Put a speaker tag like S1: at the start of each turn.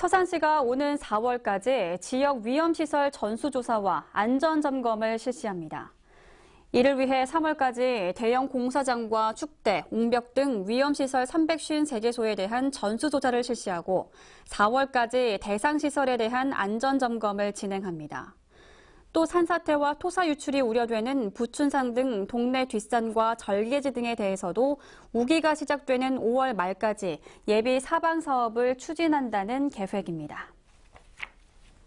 S1: 서산시가 오는 4월까지 지역 위험시설 전수조사와 안전점검을 실시합니다. 이를 위해 3월까지 대형 공사장과 축대, 옹벽 등 위험시설 353개소에 대한 전수조사를 실시하고 4월까지 대상시설에 대한 안전점검을 진행합니다. 또 산사태와 토사 유출이 우려되는 부춘산 등 동네 뒷산과 절개지 등에 대해서도 우기가 시작되는 5월 말까지 예비 사방 사업을 추진한다는 계획입니다.